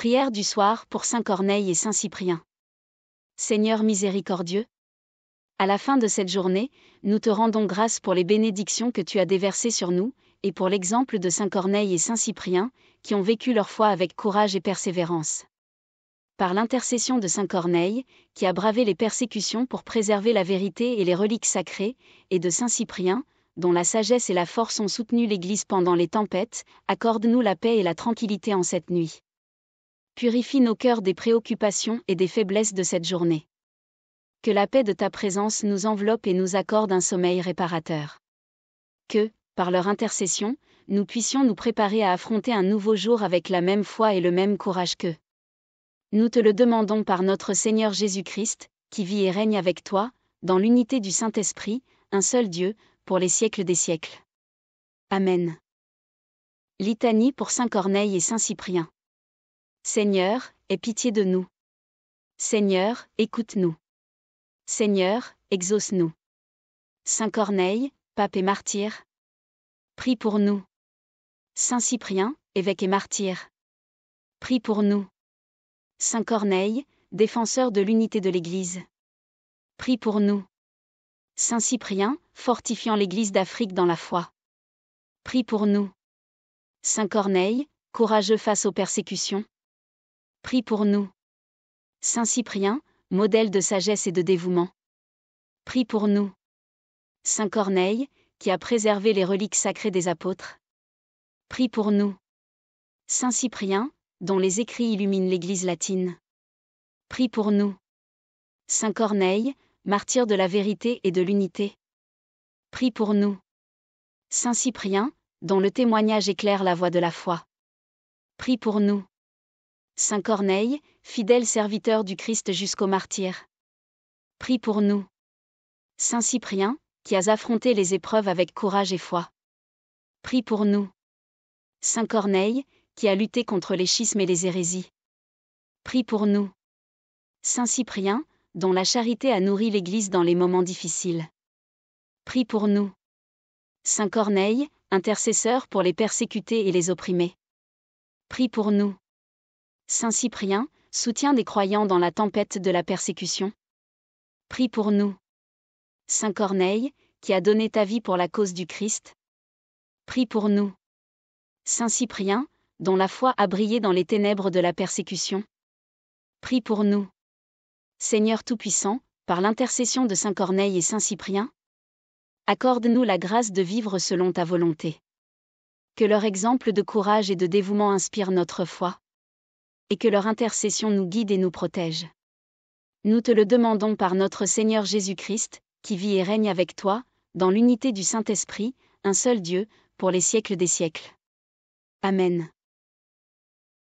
Prière du soir pour Saint Corneille et Saint Cyprien. Seigneur miséricordieux, à la fin de cette journée, nous te rendons grâce pour les bénédictions que tu as déversées sur nous, et pour l'exemple de Saint Corneille et Saint Cyprien, qui ont vécu leur foi avec courage et persévérance. Par l'intercession de Saint Corneille, qui a bravé les persécutions pour préserver la vérité et les reliques sacrées, et de Saint Cyprien, dont la sagesse et la force ont soutenu l'Église pendant les tempêtes, accorde-nous la paix et la tranquillité en cette nuit. Purifie nos cœurs des préoccupations et des faiblesses de cette journée. Que la paix de ta présence nous enveloppe et nous accorde un sommeil réparateur. Que, par leur intercession, nous puissions nous préparer à affronter un nouveau jour avec la même foi et le même courage qu'eux. Nous te le demandons par notre Seigneur Jésus-Christ, qui vit et règne avec toi, dans l'unité du Saint-Esprit, un seul Dieu, pour les siècles des siècles. Amen. Litanie pour Saint Corneille et Saint Cyprien. Seigneur, aie pitié de nous. Seigneur, écoute-nous. Seigneur, exauce-nous. Saint Corneille, pape et martyr. Prie pour nous. Saint Cyprien, évêque et martyr. Prie pour nous. Saint Corneille, défenseur de l'unité de l'Église. Prie pour nous. Saint Cyprien, fortifiant l'Église d'Afrique dans la foi. Prie pour nous. Saint Corneille, courageux face aux persécutions. Prie pour nous. Saint Cyprien, modèle de sagesse et de dévouement. Prie pour nous. Saint Corneille, qui a préservé les reliques sacrées des apôtres. Prie pour nous. Saint Cyprien, dont les écrits illuminent l'Église latine. Prie pour nous. Saint Corneille, martyr de la vérité et de l'unité. Prie pour nous. Saint Cyprien, dont le témoignage éclaire la voie de la foi. Prie pour nous. Saint Corneille, fidèle serviteur du Christ jusqu'au martyr. Prie pour nous. Saint Cyprien, qui a affronté les épreuves avec courage et foi. Prie pour nous. Saint Corneille, qui a lutté contre les schismes et les hérésies. Prie pour nous. Saint Cyprien, dont la charité a nourri l'Église dans les moments difficiles. Prie pour nous. Saint Corneille, intercesseur pour les persécutés et les opprimés. Prie pour nous. Saint Cyprien, soutien des croyants dans la tempête de la persécution. Prie pour nous. Saint Corneille, qui a donné ta vie pour la cause du Christ. Prie pour nous. Saint Cyprien, dont la foi a brillé dans les ténèbres de la persécution. Prie pour nous. Seigneur Tout-Puissant, par l'intercession de Saint Corneille et Saint Cyprien, accorde-nous la grâce de vivre selon ta volonté. Que leur exemple de courage et de dévouement inspire notre foi et que leur intercession nous guide et nous protège. Nous te le demandons par notre Seigneur Jésus-Christ, qui vit et règne avec toi, dans l'unité du Saint-Esprit, un seul Dieu, pour les siècles des siècles. Amen.